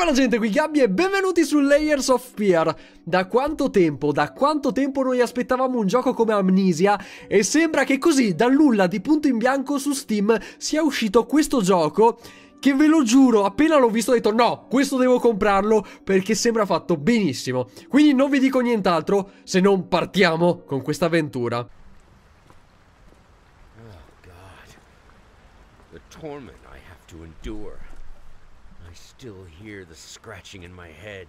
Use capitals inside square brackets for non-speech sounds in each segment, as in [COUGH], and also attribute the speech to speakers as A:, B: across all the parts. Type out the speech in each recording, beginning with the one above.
A: Ciao bella gente, qui Gabby e benvenuti su Layers of Fear. Da quanto tempo, da quanto tempo noi aspettavamo un gioco come Amnesia e sembra che così, da nulla, di punto in bianco su Steam, sia uscito questo gioco che ve lo giuro, appena l'ho visto ho detto no, questo devo comprarlo perché sembra fatto benissimo. Quindi non vi dico nient'altro se non partiamo con questa avventura. Oh God. The torment I have to endure. still hear the scratching in my head.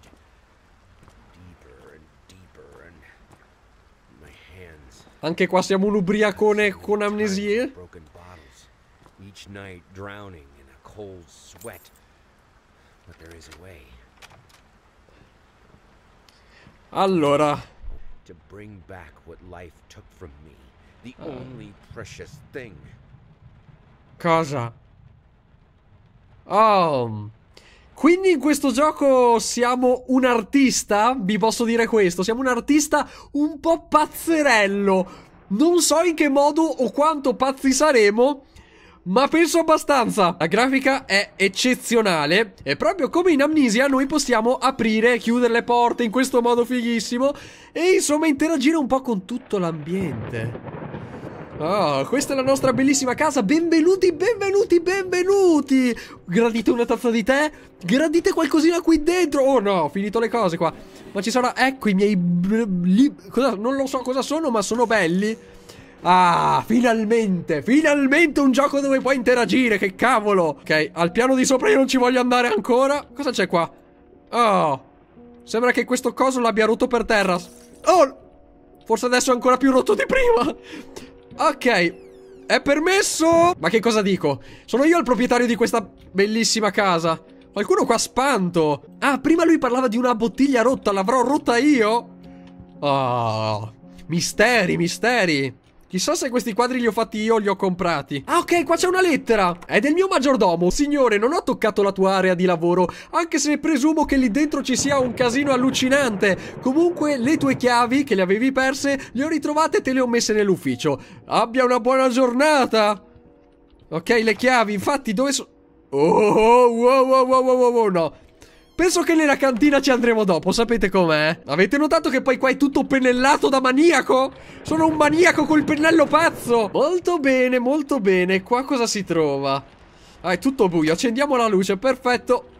A: Deeper and deeper and my hands. Anche qua siamo un ubriacone con amnesia. Broken bottles. Each night drowning in a cold sweat. But there is a way. Allora. To bring back what life took from me. The ah. only precious thing. Cosa? Um. Quindi in questo gioco siamo un artista, vi posso dire questo, siamo un artista un po' pazzerello. Non so in che modo o quanto pazzi saremo, ma penso abbastanza. La grafica è eccezionale e proprio come in Amnesia noi possiamo aprire e chiudere le porte in questo modo fighissimo e insomma interagire un po' con tutto l'ambiente. Oh, questa è la nostra bellissima casa. Benvenuti, benvenuti, benvenuti. Gradite una tazza di tè? Gradite qualcosina qui dentro? Oh no, ho finito le cose qua. Ma ci sono... Ecco i miei... Cosa... Non lo so cosa sono, ma sono belli. Ah, finalmente, finalmente un gioco dove puoi interagire, che cavolo Ok, al piano di sopra io non ci voglio andare ancora Cosa c'è qua? Oh, sembra che questo coso l'abbia rotto per terra Oh, forse adesso è ancora più rotto di prima Ok, è permesso? Ma che cosa dico? Sono io il proprietario di questa bellissima casa. Qualcuno qua spanto. Ah, prima lui parlava di una bottiglia rotta, l'avrò rotta io? Oh, misteri, misteri. Chissà se questi quadri li ho fatti io o li ho comprati. Ah, ok, qua c'è una lettera. È del mio maggiordomo. Signore, non ho toccato la tua area di lavoro, anche se presumo che lì dentro ci sia un casino allucinante. Comunque, le tue chiavi, che le avevi perse, le ho ritrovate e te le ho messe nell'ufficio. Abbia una buona giornata. Ok, le chiavi, infatti, dove sono... Oh, wow, wow, wow, wow, wow, no. Penso che nella cantina ci andremo dopo, sapete com'è? Avete notato che poi qua è tutto pennellato da maniaco? Sono un maniaco col pennello pazzo! Molto bene, molto bene. Qua cosa si trova? Ah, è tutto buio. Accendiamo la luce, perfetto.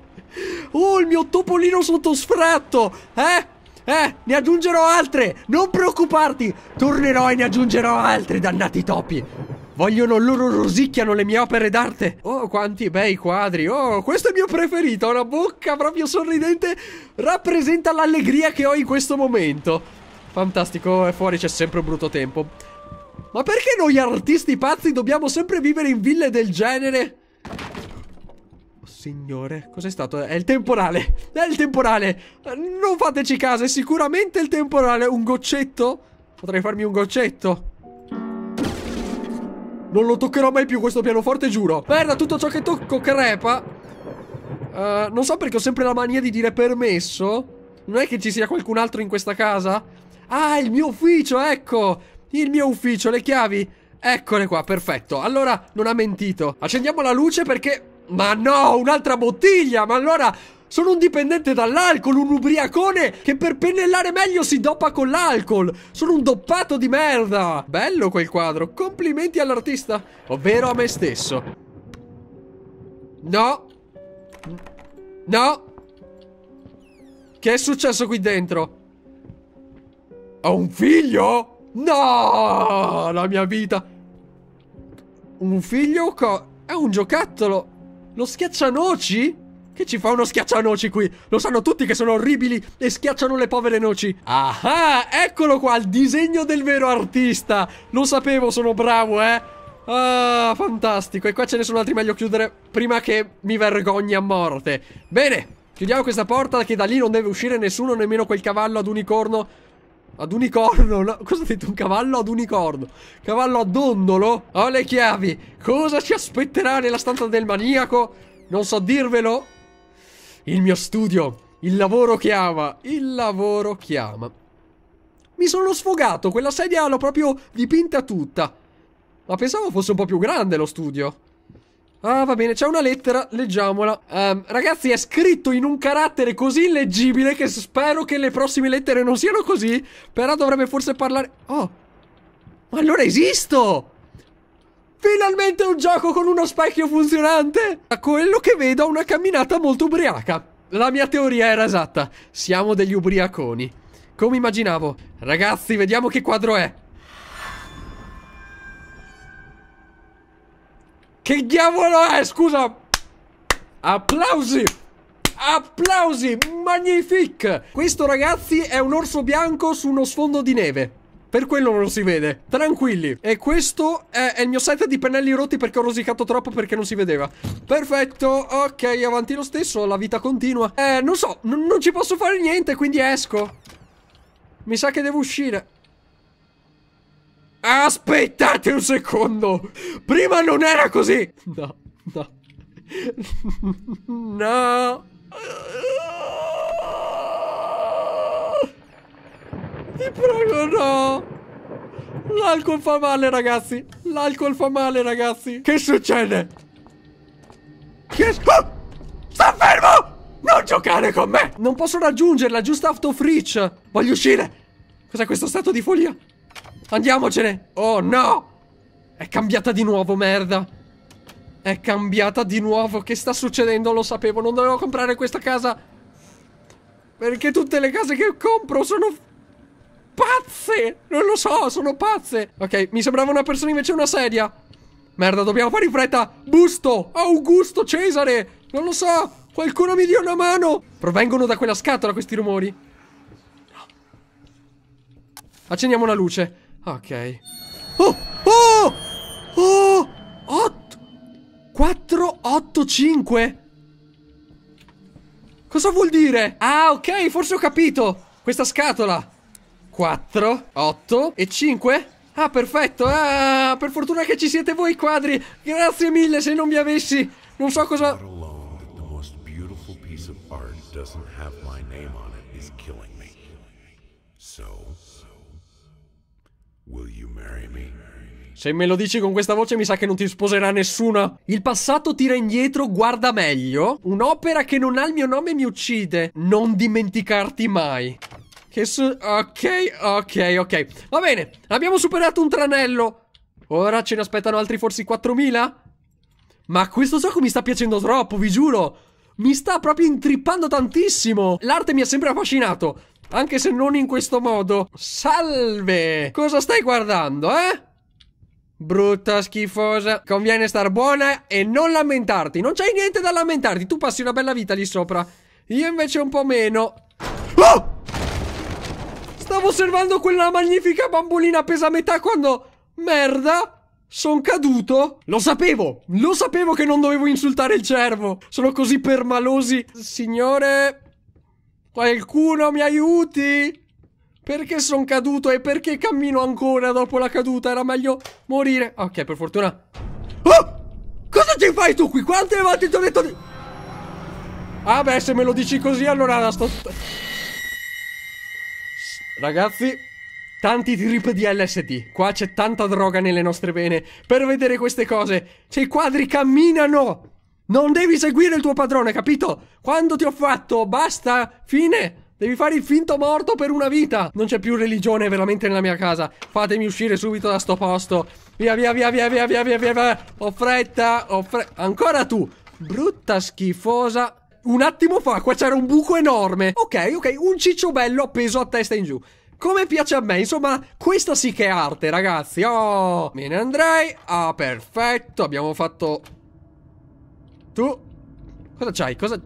A: [LAUGHS] oh, il mio topolino sotto sfratto! Eh? Eh, ne aggiungerò altre! Non preoccuparti! Tornerò e ne aggiungerò altre, dannati topi! Vogliono loro rosicchiano le mie opere d'arte. Oh, quanti bei quadri. Oh, questo è il mio preferito. Ha una bocca proprio sorridente. Rappresenta l'allegria che ho in questo momento. Fantastico, è fuori, c'è sempre un brutto tempo. Ma perché noi artisti pazzi dobbiamo sempre vivere in ville del genere? Oh, signore, cos'è stato? È il temporale. È il temporale. Non fateci caso, è sicuramente il temporale. Un goccetto? Potrei farmi un goccetto. Non lo toccherò mai più questo pianoforte, giuro. Perda tutto ciò che tocco, crepa. Uh, non so perché ho sempre la mania di dire permesso. Non è che ci sia qualcun altro in questa casa? Ah, il mio ufficio, ecco. Il mio ufficio, le chiavi. Eccole qua, perfetto. Allora, non ha mentito. Accendiamo la luce perché... Ma no, un'altra bottiglia! Ma allora sono un dipendente dall'alcol, un ubriacone che per pennellare meglio si dopa con l'alcol. Sono un doppato di merda. Bello quel quadro. Complimenti all'artista, ovvero a me stesso. No. No. Che è successo qui dentro? Ho un figlio? No! La mia vita. Un figlio co... È un giocattolo. Lo schiaccianoci? Che ci fa uno schiaccianoci qui? Lo sanno tutti che sono orribili e schiacciano le povere noci. Ah, eccolo qua, il disegno del vero artista. Lo sapevo, sono bravo, eh. Ah, fantastico. E qua ce ne sono altri meglio chiudere prima che mi vergogni a morte. Bene, chiudiamo questa porta che da lì non deve uscire nessuno, nemmeno quel cavallo ad unicorno. Ad unicorno? No, cosa ha detto? Un cavallo ad unicorno? Cavallo a dondolo? Ho le chiavi. Cosa ci aspetterà nella stanza del maniaco? Non so dirvelo, il mio studio, il lavoro chiama, il lavoro chiama. Mi sono sfogato, quella sedia l'ho proprio dipinta tutta. Ma pensavo fosse un po' più grande lo studio. Ah, va bene, c'è una lettera, leggiamola. Um, ragazzi, è scritto in un carattere così illeggibile che spero che le prossime lettere non siano così. Però dovrebbe forse parlare... Oh! Ma allora esisto! Finalmente un gioco con uno specchio funzionante! A quello che vedo ha una camminata molto ubriaca. La mia teoria era esatta. Siamo degli ubriaconi. Come immaginavo. Ragazzi, vediamo che quadro è. Che diavolo è? Scusa. Applausi. Applausi. Magnifique. Questo, ragazzi, è un orso bianco su uno sfondo di neve. Per quello non si vede. Tranquilli. E questo è, è il mio set di pennelli rotti perché ho rosicato troppo perché non si vedeva. Perfetto. Ok, avanti lo stesso. La vita continua. Eh, non so. Non ci posso fare niente, quindi esco. Mi sa che devo uscire. Aspettate un secondo. Prima non era così. No, no. [LAUGHS] no. Ti prego, no. L'alcol fa male, ragazzi. L'alcol fa male, ragazzi. Che succede? Che... Oh! Sta fermo! Non giocare con me! Non posso raggiungerla, giusto out of reach. Voglio uscire. Cos'è questo stato di follia? Andiamocene. Oh, no. È cambiata di nuovo, merda. È cambiata di nuovo. Che sta succedendo? Lo sapevo. Non dovevo comprare questa casa. Perché tutte le case che compro sono pazze! Non lo so, sono pazze! Ok, mi sembrava una persona invece una sedia. Merda, dobbiamo fare in fretta! Busto! Augusto Cesare! Non lo so! Qualcuno mi dia una mano! Provengono da quella scatola questi rumori. No. Accendiamo la luce. Ok. Oh! Oh! Oh! 8! 4, 8, 5! Cosa vuol dire? Ah, ok, forse ho capito! Questa scatola 4, 8 e 5. Ah, perfetto! Ah, per fortuna che ci siete voi quadri! Grazie mille, se non mi avessi... Non so cosa... Se me lo dici con questa voce mi sa che non ti sposerà nessuno. Il passato tira indietro, guarda meglio. Un'opera che non ha il mio nome mi uccide. Non dimenticarti mai. Che su... Ok, ok, ok. Va bene, abbiamo superato un tranello. Ora ce ne aspettano altri forse 4.000? Ma questo gioco mi sta piacendo troppo, vi giuro. Mi sta proprio intrippando tantissimo. L'arte mi ha sempre affascinato. Anche se non in questo modo. Salve! Cosa stai guardando, eh? Brutta, schifosa. Conviene star buona e non lamentarti. Non c'hai niente da lamentarti. Tu passi una bella vita lì sopra. Io invece un po' meno. Oh! Stavo osservando quella magnifica bambolina pesa a metà quando... Merda! Sono caduto? Lo sapevo! Lo sapevo che non dovevo insultare il cervo! Sono così permalosi! Signore... Qualcuno mi aiuti! Perché sono caduto e perché cammino ancora dopo la caduta? Era meglio morire. Ok, per fortuna. Oh! Cosa ci fai tu qui? Quante volte ti ho detto di... Ah beh, se me lo dici così allora la sto... Ragazzi, tanti trip di LSD. Qua c'è tanta droga nelle nostre vene. Per vedere queste cose, se i quadri camminano, non devi seguire il tuo padrone, capito? Quando ti ho fatto, basta, fine. Devi fare il finto morto per una vita. Non c'è più religione veramente nella mia casa. Fatemi uscire subito da sto posto. Via, via, via, via, via, via, via, via. Ho fretta, ho fretta. Ancora tu. Brutta schifosa. Un attimo fa, qua c'era un buco enorme. Ok, ok, un ciccio bello appeso a testa in giù. Come piace a me, insomma, questa sì che è arte, ragazzi. Oh, me ne andrei. Ah, perfetto, abbiamo fatto... Tu? Cosa c'hai? Cosa...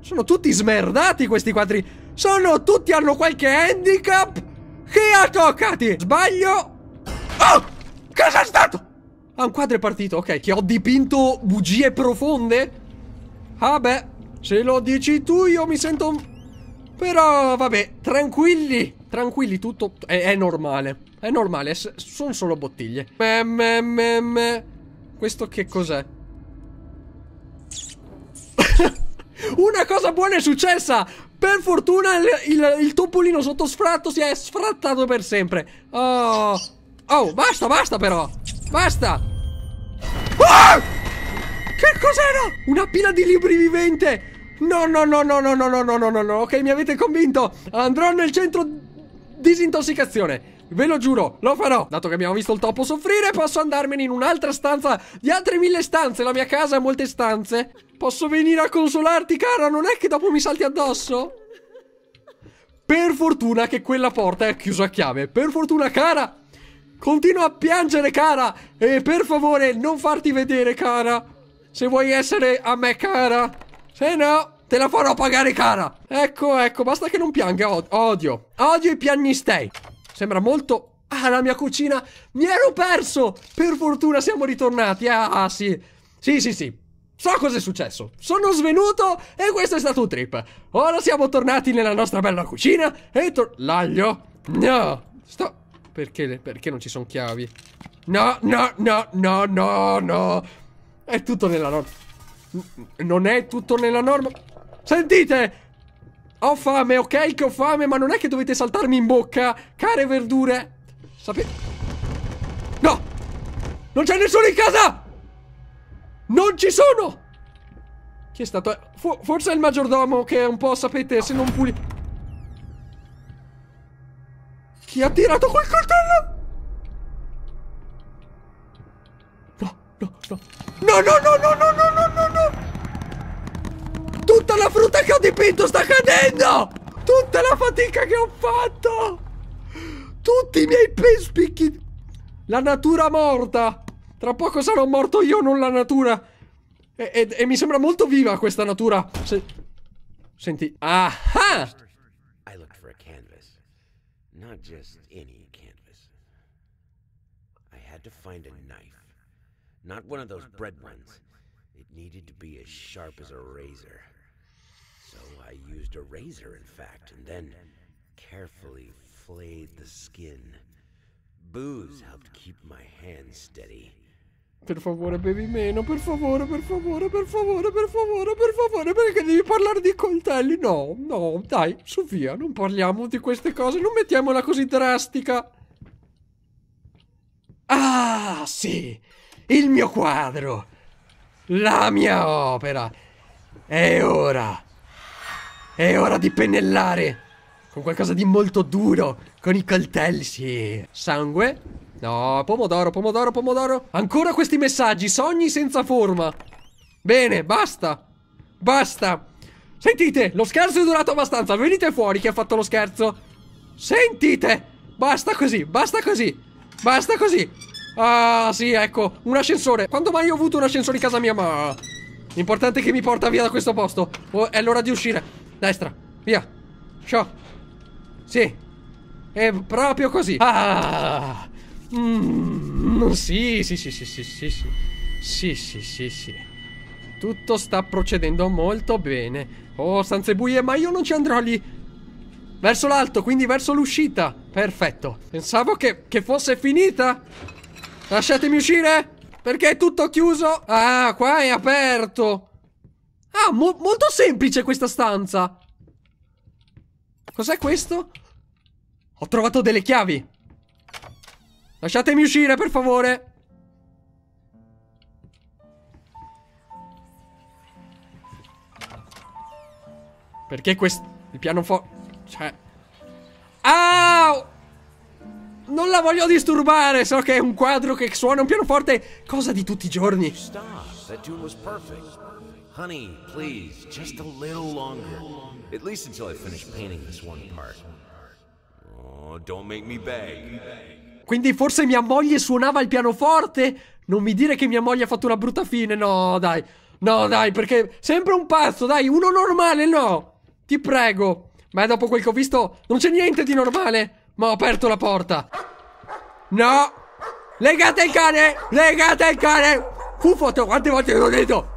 A: Sono tutti smerdati questi quadri. Sono tutti, hanno qualche handicap. Chi ha toccati? Sbaglio. Oh, cosa è stato? Ah, un quadro è partito, ok. Che ho dipinto bugie profonde? Ah beh, se lo dici tu io mi sento... Però vabbè, tranquilli, tranquilli, tutto è, è normale. È normale, sono solo bottiglie. Me, me, me, Questo che cos'è? [LAUGHS] Una cosa buona è successa! Per fortuna il, il, il, topolino sottosfratto si è sfrattato per sempre. Oh, oh basta, basta però! Basta! Ah! Che cos'era? Una pila di libri vivente! No, no, no, no, no, no, no, no, no, no, ok, mi avete convinto! Andrò nel centro disintossicazione! Ve lo giuro, lo farò. Dato che abbiamo visto il topo soffrire, posso andarmene in un'altra stanza di altre mille stanze. La mia casa ha molte stanze. Posso venire a consolarti, cara? Non è che dopo mi salti addosso? Per fortuna che quella porta è chiusa a chiave. Per fortuna, cara. Continua a piangere, cara. E per favore, non farti vedere, cara. Se vuoi essere a me cara. Se no, te la farò pagare cara. Ecco, ecco, basta che non pianga. odio. Odio i piagnistei. Sembra molto... Ah, la mia cucina. Mi ero perso. Per fortuna siamo ritornati. Ah, sì. Sì, sì, sì. So cosa è successo. Sono svenuto e questo è stato un trip. Ora siamo tornati nella nostra bella cucina e tor... L'aglio? No. Sto... Perché, perché non ci sono chiavi? No, no, no, no, no, no. È tutto nella norma. Non è tutto nella norma. Sentite! Ho fame, ok che ho fame, ma non è che dovete saltarmi in bocca, care verdure. Sapete... No! Non c'è nessuno in casa! Non ci sono! Chi è stato? For forse è il maggiordomo che è un po', sapete, se non puli... Chi ha tirato quel coltello? No, no, no. No, no, no, no, no, no, no, no, no! Tutta la frutta che ho dipinto sta cadendo! Tutta la fatica che ho fatto! Tutti i miei pespicchi! La natura morta! Tra poco sarò morto io, non la natura! E, e, e mi sembra molto viva questa natura! Se... Senti... Ah! I looked un a canvas. Not just any canvas. I had to find a knife. Not one of those bread ones. It needed to be as sharp as a razor. So I used a razor, in fact, and then carefully flayed the skin. Booze helped keep my hands steady. Per favore, bevi meno, per favore, per favore, per favore, per favore, per favore, perché devi parlare di coltelli? No, no, dai, Sofia, non parliamo di queste cose, non mettiamola così drastica. Ah, sì! il mio quadro, la mia opera. È ora. È ora di pennellare con qualcosa di molto duro, con i coltelli, sì. Sangue? No, pomodoro, pomodoro, pomodoro. Ancora questi messaggi, sogni senza forma. Bene, basta. Basta. Sentite, lo scherzo è durato abbastanza. Venite fuori che ha fatto lo scherzo. Sentite. Basta così, basta così. Basta così. Ah, sì, ecco, un ascensore. Quando mai ho avuto un ascensore in casa mia? Ma... L'importante è che mi porta via da questo posto. Oh, è l'ora di uscire. Destra, via. Ciao. Sì. È proprio così. Ah. Mm, sì, sì, sì, sì, sì, sì, sì. Sì, sì, sì, sì. Tutto sta procedendo molto bene. Oh, stanze buie, ma io non ci andrò lì. Verso l'alto, quindi verso l'uscita. Perfetto. Pensavo che, che fosse finita. Lasciatemi uscire! Perché è tutto chiuso! Ah, qua è aperto! Ah, mo molto semplice questa stanza! Cos'è questo? Ho trovato delle chiavi! Lasciatemi uscire, per favore! Perché questo... Il pianoforte... Cioè... Non la voglio disturbare, so che è un quadro che suona un pianoforte, cosa di tutti i giorni. Honey, please, just a little longer. At least until I finish painting this one part. Oh, don't make me beg. Quindi forse mia moglie suonava il pianoforte? Non mi dire che mia moglie ha fatto una brutta fine, no, dai. No, dai, perché sempre un pazzo, dai, uno normale, no. Ti prego. Ma dopo quel che ho visto, non c'è niente di normale. Ma ho aperto la porta! No! Legate il cane! Legate il cane! Fuffo, quante volte l'ho detto!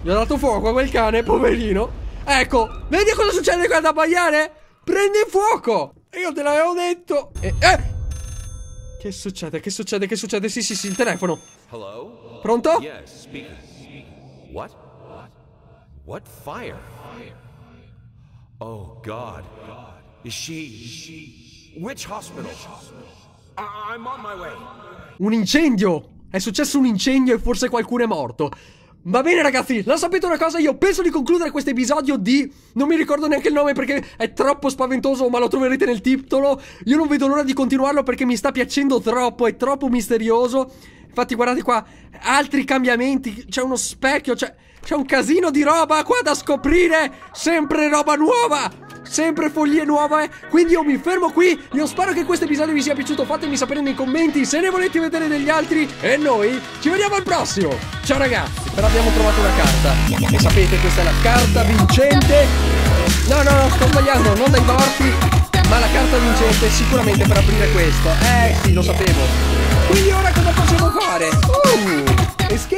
A: Gli ho dato fuoco a quel cane, poverino. Ecco, vedi cosa succede quando abbagliare? Prende fuoco! E io te l'avevo detto! E, eh! Che succede? Che succede? Che succede? Sì, sì, sì, il telefono. Hello? Pronto? Yes, speaking. What? What fire? Fire. Oh, God. Is she... Which hospital? I'm on my way. Un incendio! È successo un incendio e forse qualcuno è morto. Va bene ragazzi, la sapete una cosa? Io penso di concludere questo episodio di... Non mi ricordo neanche il nome perché è troppo spaventoso ma lo troverete nel titolo. Io non vedo l'ora di continuarlo perché mi sta piacendo troppo, è troppo misterioso. Infatti guardate qua, altri cambiamenti, c'è uno specchio, c'è... Cioè, c'è un casino di roba qua da scoprire. Sempre roba nuova. Sempre foglie nuove. Quindi io mi fermo qui. Io spero che questo episodio vi sia piaciuto. Fatemi sapere nei commenti se ne volete vedere degli altri. E noi ci vediamo al prossimo. Ciao ragazzi. Però abbiamo trovato una carta. E sapete, questa è la carta vincente. No, no, no, sto sbagliando. Non dai morti. Ma la carta vincente è sicuramente per aprire questo. Eh sì, lo sapevo. Quindi ora cosa possiamo fare? Uh, escape.